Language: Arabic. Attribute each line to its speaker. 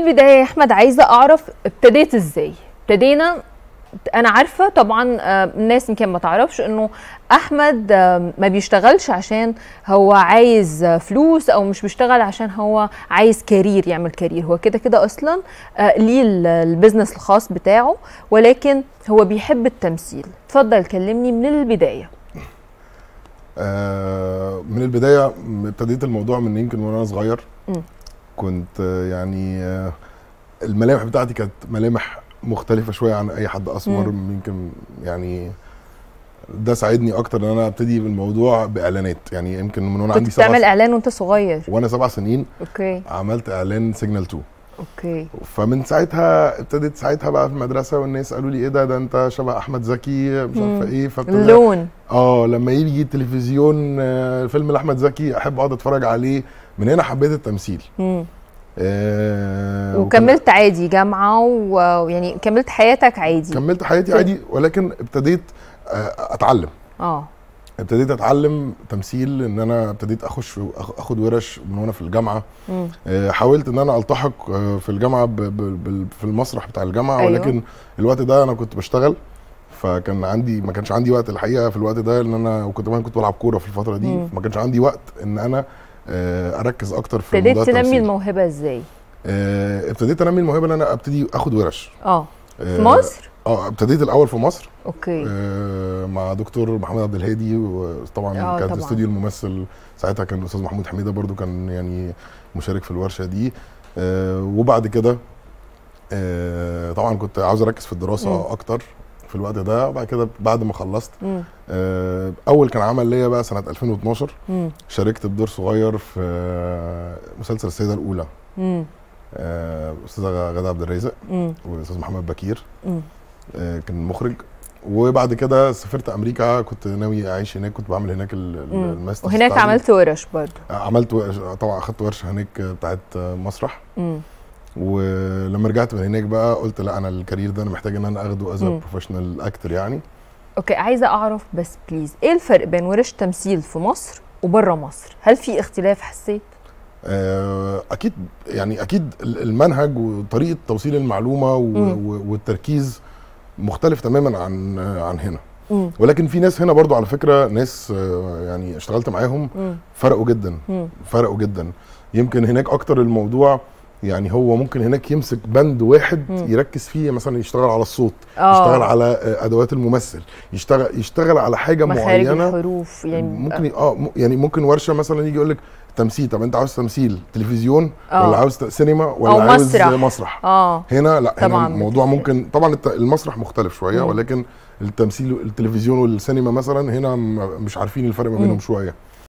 Speaker 1: البدايه يا احمد عايزه اعرف ابتديت ازاي ابتدينا انا عارفه طبعا آه، الناس يمكن ما تعرفش انه احمد آه، ما بيشتغلش عشان هو عايز فلوس او مش بيشتغل عشان هو عايز كارير يعمل كارير هو كده كده اصلا آه، ليه البزنس الخاص بتاعه ولكن هو بيحب التمثيل اتفضل كلمني من البدايه
Speaker 2: آه من البدايه ابتديت الموضوع من يمكن وانا صغير كنت يعني الملامح بتاعتي كانت ملامح مختلفه شويه عن اي حد اسمر يمكن يعني ده ساعدني اكتر ان انا ابتدي بالموضوع باعلانات يعني يمكن من وانا عندي سبع بتعمل
Speaker 1: اعلان وانت صغير
Speaker 2: وانا سبع سنين اوكي عملت اعلان سيجنال 2 اوكي فمن ساعتها ابتدت ساعتها بقى في المدرسه والناس قالوا لي ايه ده ده انت شبه احمد زكي مش عارفه ايه اللون اه لما يجي التلفزيون آه، فيلم لاحمد زكي احب اقعد اتفرج عليه من هنا حبيت التمثيل آه وكملت
Speaker 1: عادي جامعه ويعني كملت حياتك عادي كملت
Speaker 2: حياتي عادي ولكن ابتديت آه، اتعلم اه ابتديت اتعلم تمثيل ان انا ابتديت اخش اخد ورش من وانا في الجامعه آه حاولت ان انا التحق آه، في الجامعه ب ب ب في المسرح بتاع الجامعه أيوه. ولكن الوقت ده انا كنت بشتغل فكان عندي ما كانش عندي وقت الحقيقه في الوقت ده ان انا وكنت كمان كنت بلعب كوره في الفتره دي ما كانش عندي وقت ان انا آه، اركز اكتر في ابتديت تنمي
Speaker 1: الموهبه ازاي؟
Speaker 2: آه، ابتديت انمي الموهبه ان انا ابتدي اخد ورش آه.
Speaker 1: اه في مصر؟
Speaker 2: اه ابتديت الاول في مصر اوكي آه مع دكتور محمد عبد الهادي وطبعا كان استوديو الممثل ساعتها كان الاستاذ محمود حميده برضو كان يعني مشارك في الورشه دي آه وبعد كده آه طبعا كنت عاوز اركز في الدراسه م. اكتر في الوقت ده وبعد كده بعد ما خلصت آه، اول كان عمل ليا بقى سنه 2012 مم. شاركت بدور صغير في مسلسل السيده الاولى آه، استاذه غاده عبد الرازق واستاذ محمد بكير آه، كان مخرج وبعد كده سافرت امريكا كنت ناوي اعيش هناك كنت بعمل هناك الماستر وهناك عملت
Speaker 1: ورش برضه
Speaker 2: عملت ورش طبعا اخدت ورشه هناك بتاعت مسرح مم. ولما رجعت من هناك بقى قلت لا انا الكارير ده انا محتاج ان انا اخده از بروفيشنال اكتر يعني
Speaker 1: اوكي عايزه اعرف بس بليز ايه الفرق بين ورش تمثيل في مصر وبره مصر هل في اختلاف حسيت
Speaker 2: آه، اكيد يعني اكيد المنهج وطريقه توصيل المعلومه والتركيز مختلف تماما عن عن هنا مم. ولكن في ناس هنا برضو على فكره ناس آه، يعني اشتغلت معاهم فرقوا جدا فرقوا جدا يمكن هناك اكتر الموضوع يعني هو ممكن هناك يمسك بند واحد م. يركز فيه مثلا يشتغل على الصوت أوه. يشتغل على آه، ادوات الممثل يشتغل يشتغل على حاجه معينه
Speaker 1: الحروف يعني ممكن
Speaker 2: اه يعني ممكن ورشه مثلا يجي يقول لك تمثيل طب انت عاوز تمثيل تلفزيون أوه. ولا عاوز سينما ولا أو عاوز مسرح, مسرح. آه. هنا لا طبعاً. هنا الموضوع ممكن طبعا المسرح مختلف شويه م. ولكن التمثيل التلفزيون والسينما مثلا هنا مش عارفين الفرق ما بينهم شويه